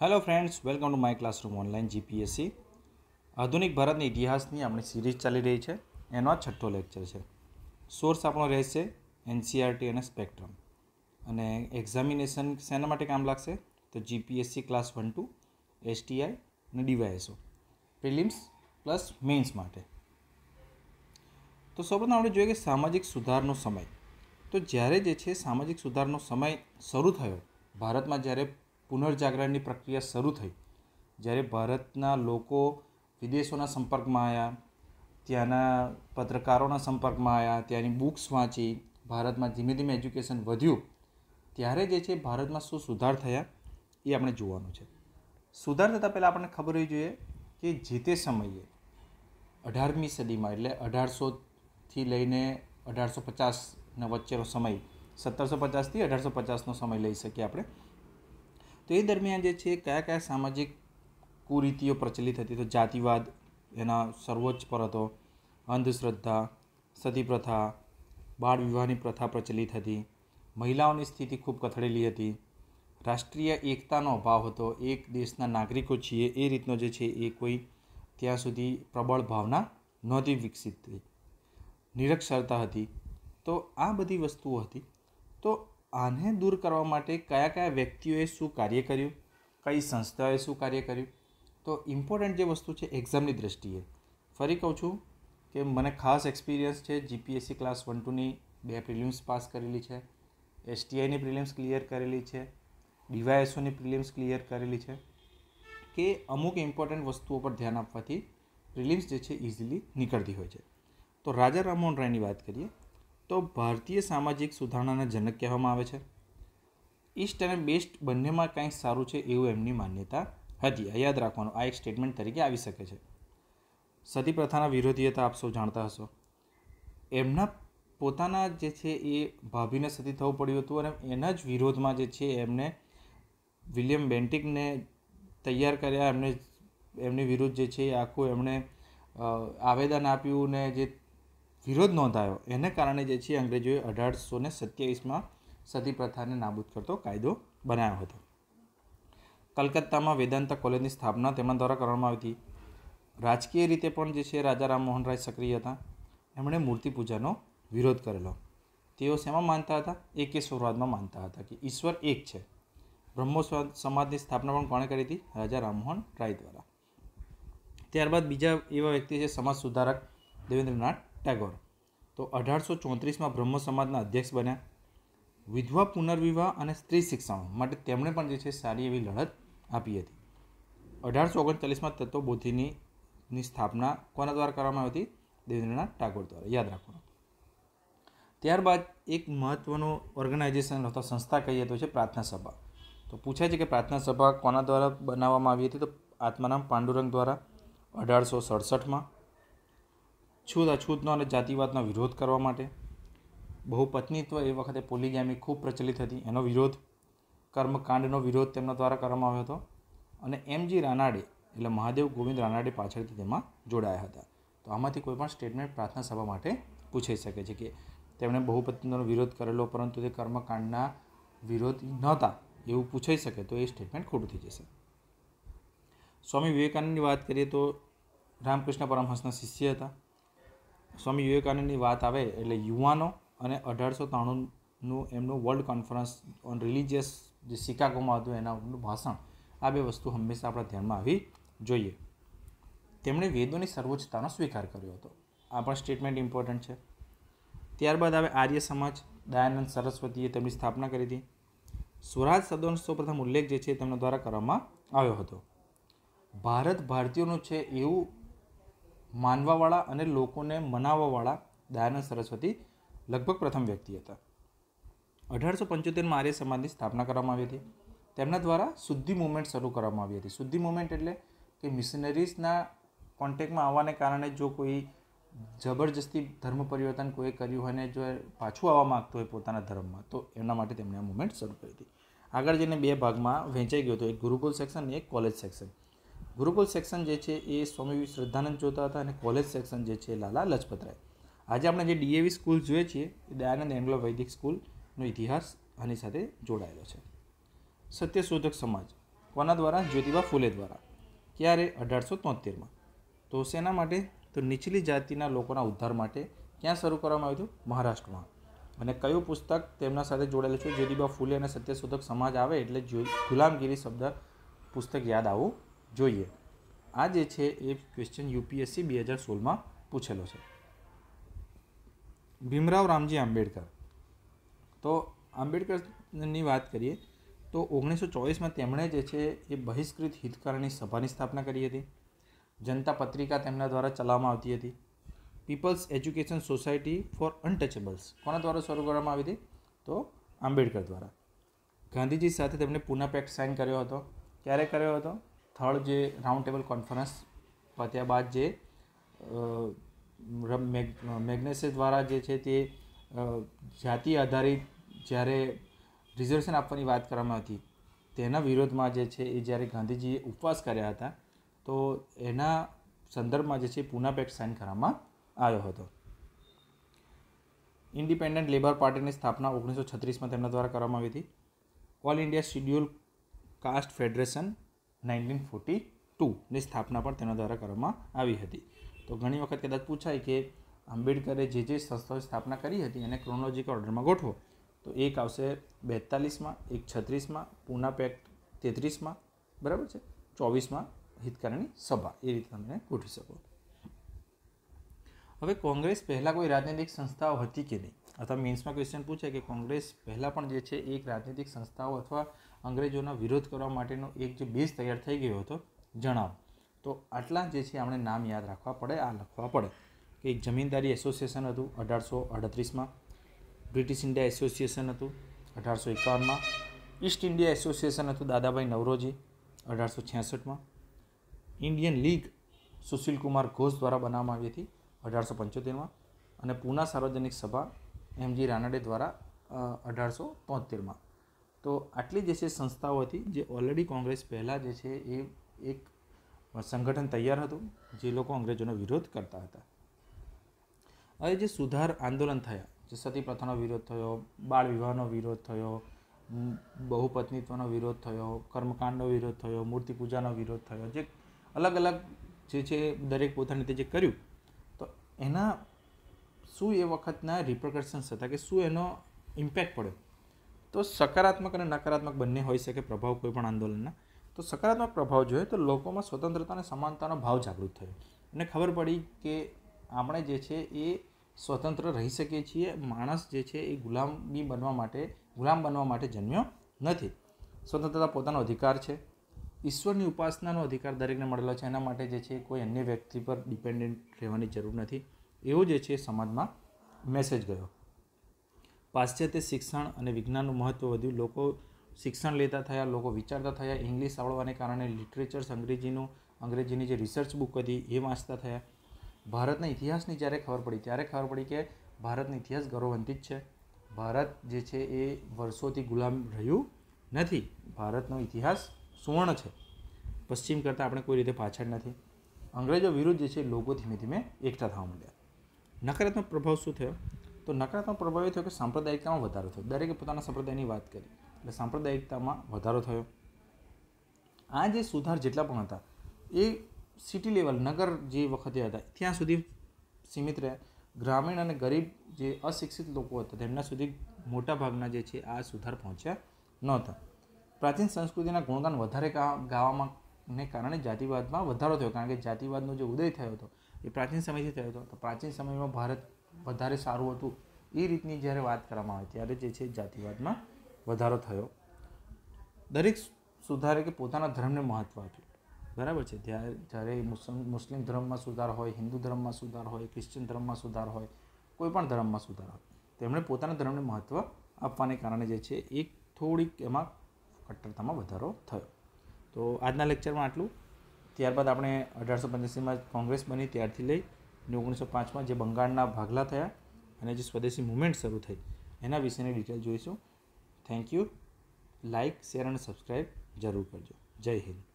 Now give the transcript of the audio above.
hello friends welcome to my classroom online GPSC આધુનિક ભારતની ઇતિહાસની આપણી સિરીઝ ચાલી રહી છે એનો આ છઠ્ઠો લેક્ચર છે સોર્સ આપણો રહેશે એનસીઆરટી e અને સ્પેક્ટ્રમ અને એક્ઝામિનેશન શેના માટે કામ લાગશે તો GPSC class one two STI અને ડીવાયએસઓ પ્રિલિમ્સ પ્લસ મેન્સ માટે તો સૌપ્રથમ આપણે જોઈએ કે સામાજિક સુધારનો સમય તો જ્યારે જે છે સામાજિક સુધારનો સમય શરૂ થયો ભારતમાં જ્યારે પુનર્જાગરણની પ્રક્રિયા શરૂ થઈ જ્યારે ભારતના લોકો વિદેશોના સંપર્કમાં આવ્યા ત્યાંના પત્રકારોના સંપર્કમાં આવ્યા ત્યાંની બુક્સ વાંચી ભારતમાં ધીમે ધીમે એજ્યુકેશન વધ્યું ત્યારે જે છે ભારતમાં શું સુધાર થયા એ આપણે જોવાનું છે સુધાર થતાં પહેલાં આપણને ખબર હોવી જોઈએ કે જે તે સમયે અઢારમી સદીમાં એટલે અઢારસોથી લઈને અઢારસો પચાસના વચ્ચેનો સમય સત્તરસો પચાસથી અઢારસો પચાસનો સમય લઈ શકીએ આપણે તો એ દરમિયાન જે છે કયા કયા સામાજિક કુરીતિઓ પ્રચલિત હતી તો જાતિવાદ એના સર્વોચ્ચ પર હતો અંધશ્રદ્ધા સતી પ્રથા બાળ વિવાહની પ્રથા પ્રચલિત હતી મહિલાઓની સ્થિતિ ખૂબ કથળેલી હતી રાષ્ટ્રીય એકતાનો અભાવ હતો એક દેશના નાગરિકો છીએ એ રીતનો જે છે એ કોઈ ત્યાં સુધી પ્રબળ ભાવના નહોતી વિકસિત થઈ નિરક્ષરતા હતી તો આ બધી વસ્તુઓ હતી તો આને દૂર કરવા માટે કયા કયા વ્યક્તિઓએ શું કાર્ય કર્યું કઈ સંસ્થાએ શું કાર્ય કર્યું તો ઇમ્પોર્ટન્ટ જે વસ્તુ છે એક્ઝામની દ્રષ્ટિએ ફરી કહું છું કે મને ખાસ એક્સપિરિયન્સ છે જીપીએસસી ક્લાસ વન ટુની બે પ્રિલિમ્સ પાસ કરેલી છે એસટીઆઈની પ્રિલિમ્સ ક્લિયર કરેલી છે ડીવાયએસઓની પ્રિલિમ્સ ક્લિયર કરેલી છે કે અમુક ઇમ્પોર્ટન્ટ વસ્તુઓ પર ધ્યાન આપવાથી પ્રિલિમ્સ જે છે ઇઝીલી નીકળતી હોય છે તો રાજા રામમોહન રાયની વાત કરીએ તો ભારતીય સામાજિક સુધારણાના જનક કહેવામાં આવે છે ઈસ્ટ અને બેસ્ટ બંનેમાં કંઈ સારું છે એવું એમની માન્યતા હતી આ યાદ રાખવાનું આ એક સ્ટેટમેન્ટ તરીકે આવી શકે છે સતી પ્રથાના વિરોધી હતા આપ સૌ જાણતા હશો એમના પોતાના જે છે એ ભાભીને સતી થવું પડ્યું હતું અને એના જ વિરોધમાં જે છે એમને વિલિયમ બેન્ટિકને તૈયાર કર્યા એમને એમની વિરુદ્ધ જે છે એ આખું એમણે આવેદન આપ્યું ને જે વિરોધ નોંધાયો એને કારણે જે છે અંગ્રેજોએ અઢારસો ને સત્યાવીસમાં સતી પ્રથાને નાબૂદ કરતો કાયદો બનાવ્યો હતો કલકત્તામાં વેદાંતા કોલેજની સ્થાપના તેમના દ્વારા કરવામાં આવી હતી રાજકીય રીતે પણ જે છે રાજા રામમોહન રાય સક્રિય હતા એમણે મૂર્તિ પૂજાનો વિરોધ કરેલો તેઓ શેમાં માનતા હતા એકેશ્વરવાદમાં માનતા હતા કે ઈશ્વર એક છે બ્રહ્મો સમાજની સ્થાપના પણ કોણે કરી હતી રાજા રામમોહન રાય દ્વારા ત્યારબાદ બીજા એવા વ્યક્તિ છે સમાજ સુધારક દેવેન્દ્રનાથ ટાગોર તો અઢારસો ચોત્રીસમાં બ્રહ્મ સમાજના અધ્યક્ષ બન્યા વિધવા પુનર્વિવાહ અને સ્ત્રી શિક્ષણ માટે તેમણે પણ જે છે સારી એવી લડત આપી હતી અઢારસો ઓગણચાલીસમાં તત્વબુદ્ધિની ની સ્થાપના કોના દ્વારા કરવામાં આવી હતી દેવેન્દ્રનાથ ટાગોર દ્વારા યાદ રાખવાનું ત્યારબાદ એક મહત્ત્વનું ઓર્ગેનાઇઝેશન અથવા સંસ્થા કહીએ તો છે પ્રાર્થના સભા તો પૂછાય છે કે પ્રાર્થના સભા કોના દ્વારા બનાવવામાં આવી હતી તો આત્મારામ પાંડુરંગ દ્વારા અઢારસો સડસઠમાં છૂત અછૂતનો અને જાતિવાદનો વિરોધ કરવા માટે બહુપત્નીત્વ એ વખતે પોલીગેમી ખૂબ પ્રચલિત હતી એનો વિરોધ કર્મકાંડનો વિરોધ તેમના દ્વારા કરવામાં આવ્યો હતો અને એમ જી રાનાડે એટલે મહાદેવ ગોવિંદ રાનાડે પાછળથી તેમાં જોડાયા હતા તો આમાંથી કોઈ પણ સ્ટેટમેન્ટ પ્રાર્થના સભા માટે પૂછાઈ શકે છે કે તેમણે બહુપત્નીનો વિરોધ કરેલો પરંતુ તે કર્મકાંડના વિરોધી નહોતા એવું પૂછાઈ શકે તો એ સ્ટેટમેન્ટ ખોટું થઈ જશે સ્વામી વિવેકાનંદની વાત કરીએ તો રામકૃષ્ણ પરમહંસના શિષ્ય હતા સ્વામી વિવેકાનંદની વાત આવે એટલે યુવાનો અને અઢારસો ત્રાણુંનું એમનું વર્લ્ડ કોન્ફરન્સ ઓન રિલિજિયસ જે શિકાગોમાં હતું એના ભાષણ આ બે વસ્તુ હંમેશા આપણા ધ્યાનમાં આવી જોઈએ તેમણે વેદોની સર્વોચ્ચતાનો સ્વીકાર કર્યો હતો આ પણ સ્ટેટમેન્ટ ઇમ્પોર્ટન્ટ છે ત્યારબાદ આવે આર્ય સમાજ દયાનંદ સરસ્વતીએ તેમની સ્થાપના કરી હતી સ્વરાજ શબ્દોનો સૌપ્રથમ ઉલ્લેખ જે છે તેમના દ્વારા કરવામાં આવ્યો હતો ભારત ભારતીયોનું છે એવું માનવાવાળા અને લોકોને મનાવવાવાળા દયાનંદ સરસ્વતી લગભગ પ્રથમ વ્યક્તિ હતા અઢારસો પંચોતેરમાં આર્ય સમાજની સ્થાપના કરવામાં આવી હતી તેમના દ્વારા શુદ્ધિ મુવમેન્ટ શરૂ કરવામાં આવી હતી શુદ્ધિ મુવમેન્ટ એટલે કે મિશનરીઝના કોન્ટેક્ટમાં આવવાને કારણે જો કોઈ જબરજસ્તી ધર્મ પરિવર્તન કોઈ કર્યું હોય ને જો પાછું આવવા માગતો હોય પોતાના ધર્મમાં તો એમના માટે તેમણે આ મુવમેન્ટ શરૂ કરી હતી આગળ જઈને બે ભાગમાં વહેંચાઈ ગયો હતો એક ગુરુકુલ સેક્શન અને એક કોલેજ સેક્શન ગુરુકુલ સેક્શન જે છે એ સ્વામી શ્રદ્ધાનંદ જોતા હતા અને કોલેજ સેક્શન જે છે લાલા લજપત રાય આજે આપણે જે ડીએવી સ્કૂલ જોઈએ છીએ એ દયાનંદ એંગ્લો વૈદિક સ્કૂલનો ઇતિહાસ આની સાથે જોડાયેલો છે સત્યશોધક સમાજ કોના દ્વારા જ્યોતિબા ફૂલે દ્વારા ક્યારે અઢારસો તોતેરમાં તો શેના માટે તો નીચલી જાતિના લોકોના ઉદ્ધાર માટે ક્યાં શરૂ કરવામાં આવ્યું હતું મહારાષ્ટ્રમાં અને કયું પુસ્તક તેમના સાથે જોડાયેલું છે જ્યોતિબા ફૂલે અને સત્યશોધક સમાજ આવે એટલે ગુલામગીરી શબ્દ પુસ્તક યાદ આવવું જોઈએ આ જે છે એ ક્વેશ્ચન યુપીએસસી બે હજાર સોળમાં પૂછેલો છે ભીમરાવ રામજી આંબેડકર તો આંબેડકરની વાત કરીએ તો ઓગણીસો ચોવીસમાં તેમણે જે છે એ બહિષ્કૃત હિતકારની સભાની સ્થાપના કરી હતી જનતા પત્રિકા તેમના દ્વારા ચલાવવામાં આવતી હતી people's education society for untouchables કોના દ્વારા શરૂ કરવામાં આવી હતી તો આંબેડકર દ્વારા ગાંધીજી સાથે તેમણે પૂના પેક્ટ સાઇન કર્યો હતો ક્યારે કર્યો હતો થર્ડ જે રાઉન્ડ ટેબલ કોન્ફરન્સ પત્યા બાદ જે મેગ્નેસે દ્વારા જે છે તે જાતિ આધારિત જ્યારે રિઝર્વેશન આપવાની વાત કરવામાં હતી તેના વિરોધમાં જે છે એ જ્યારે ગાંધીજીએ ઉપવાસ કર્યા હતા તો એના સંદર્ભમાં જે છે પૂના પેક્ટ સાઇન કરવામાં આવ્યો હતો ઇન્ડિપેન્ડન્ટ લેબર પાર્ટીની સ્થાપના ઓગણીસો છત્રીસમાં તેમના દ્વારા કરવામાં આવી હતી all India schedule caste federation nineteen forty ટુની સ્થાપના પણ તેના દ્વારા કરવામાં આવી હતી તો ઘણી વખત કદાચ પૂછાય કે આંબેડકરે જે જે સંસ્થાઓની સ્થાપના કરી હતી એને ક્રોનોલોજીકલ ઓર્ડરમાં ગોઠવો તો એક આવશે બેતાલીસમાં એક છત્રીસમાં પૂના પેક્ટ તેત્રીસમાં બરાબર છે ચોવીસમાં હિતકારની સભા એ રીતે તમે ગોઠવી શકો હવે કોંગ્રેસ પહેલાં કોઈ રાજનૈતિક સંસ્થાઓ હતી કે નહીં અથવા મેન્સમાં ક્વેશ્ચન પૂછે કે કોંગ્રેસ પહેલાં પણ જે છે એક રાજનૈતિક સંસ્થાઓ અથવા અંગ્રેજોનો વિરોધ કરવા માટેનો એક જે બેઝ તૈયાર થઈ ગયો હતો જણાવો તો આટલા જે છે આપણે નામ યાદ રાખવા પડે આ લખવા પડે કે એક જમીનદારી એસોસિએશન હતું અઢારસો અડત્રીસમાં બ્રિટિશ ઇન્ડિયા એસોસિએશન હતું અઢારસો એકાવનમાં ઈસ્ટ ઇન્ડિયા એસોસિએશન હતું દાદાભાઈ નવરોજી અઢારસો છ્યાસઠમાં ઇન્ડિયન લીગ સુશીલ કુમાર ઘોષ દ્વારા બનાવવામાં આવી હતી અઢારસો પંચોતેરમાં અને પૂના સાર્વજનિક સભા એમજી રાનડે દ્વારા અઢારસો તોતેરમાં તો આટલી જે છે સંસ્થાઓ હતી જે ઓલરેડી કોંગ્રેસ પહેલાં જે છે એ એક સંગઠન તૈયાર હતું જે લોકો અંગ્રેજોનો વિરોધ કરતા હતા હવે જે સુધાર આંદોલન થયા જે સતી પ્રથાનો વિરોધ થયો બાળ વિવાહનો વિરોધ થયો બહુપત્નીત્વનો વિરોધ થયો કર્મકાંડનો વિરોધ થયો મૂર્તિ પૂજાનો વિરોધ થયો જે અલગ અલગ જે છે દરેક પોતાની રીતે જે કર્યું તો એના શું એ વખતના રિપ્રોકશન્સ હતા કે શું એનો ઇમ્પેક્ટ પડ્યો તો સકારાત્મક અને નકારાત્મક બંને હોઈ શકે પ્રભાવ કોઈ પણ આંદોલનના તો સકારાત્મક પ્રભાવ જોઈએ તો લોકોમાં સ્વતંત્રતા અને સમાનતાનો ભાવ જાગૃત થયો અને ખબર પડી કે આપણે જે છે એ સ્વતંત્ર રહી શકીએ છીએ માણસ જે છે એ ગુલામી બનવા માટે ગુલામ બનવા માટે જન્મ્યો નથી સ્વતંત્રતા પોતાનો અધિકાર છે ઈશ્વરની ઉપાસનાનો અધિકાર દરેકને મળેલો છે એના માટે જે છે કોઈ અન્ય વ્યક્તિ પર ડિપેન્ડન્ટ રહેવાની જરૂર નથી એવો જે છે સમાજમાં મેસેજ ગયો પાશ્ચાત્ય શિક્ષણ અને વિજ્ઞાનનું મહત્ત્વ વધ્યું લોકો શિક્ષણ લેતા થયા લોકો વિચારતા થયા ઇંગ્લિશ આવડવાને કારણે લિટરેચર્સ અંગ્રેજીનું અંગ્રેજીની જે રિસર્ચ બુક હતી એ વાંચતા થયા ભારતના ઇતિહાસની જ્યારે ખબર પડી ત્યારે ખબર પડી કે ભારતનો ઇતિહાસ ગૌરવવંતિત છે ભારત જે છે એ વર્ષોથી ગુલામ રહ્યું નથી ભારતનો ઇતિહાસ સુવર્ણ છે પશ્ચિમ કરતાં આપણે કોઈ રીતે પાછળ નથી અંગ્રેજો વિરુદ્ધ જે છે લોકો ધીમે ધીમે એકઠા થવા માંડ્યા નકારાત્મક પ્રભાવ શું થયો તો નકારાત્મક પ્રભાવિત થયો કે સાંપ્રદાયિકતામાં વધારો થયો દરેકે પોતાના સંપ્રદાયની વાત કરી એટલે સાંપ્રદાયિકતામાં વધારો થયો આ જે સુધાર જેટલા પણ હતા એ સિટી લેવલ નગર જે વખતે હતા ત્યાં સુધી સીમિત રહ્યા ગ્રામીણ અને ગરીબ જે અશિક્ષિત લોકો હતા તેમના સુધી મોટા ભાગના જે છે આ સુધાર પહોંચ્યા નહોતા પ્રાચીન સંસ્કૃતિના ગુણગાન વધારે ગાવામાં ને કારણે જાતિવાદમાં વધારો થયો કારણ કે જાતિવાદનો જે ઉદય થયો હતો એ પ્રાચીન સમયથી થયો હતો તો પ્રાચીન સમયમાં ભારત વધારે સારું હતું એ રીતની જ્યારે વાત કરવામાં આવે ત્યારે જે છે જાતિવાદમાં વધારો થયો દરેક સુધારે કે પોતાના ધર્મને મહત્ત્વ આપ્યું બરાબર છે ત્યારે જ્યારે મુસ્લિમ ધર્મમાં સુધાર હોય હિન્દુ ધર્મમાં સુધાર હોય ક્રિશ્ચિયન ધર્મમાં સુધાર હોય કોઈ પણ ધર્મમાં સુધાર હોય તેમણે પોતાના ધર્મને મહત્ત્વ આપવાને કારણે જે છે એક થોડીક એમાં કટ્ટરતામાં વધારો થયો તો આજના લેક્ચરમાં આટલું ત્યારબાદ આપણે અઢારસો પંચ્યાસીમાં કોંગ્રેસ બની ત્યારથી લઈ અને ઓગણીસો પાંચમાં જે બંગાળના ભાગલા થયા અને જે સ્વદેશી મુવમેન્ટ શરૂ થઈ એના વિશેની ડિટેલ જોઈશું થેન્ક યુ લાઇક શેર અને સબસ્ક્રાઈબ જરૂર કરજો જય હિન્દ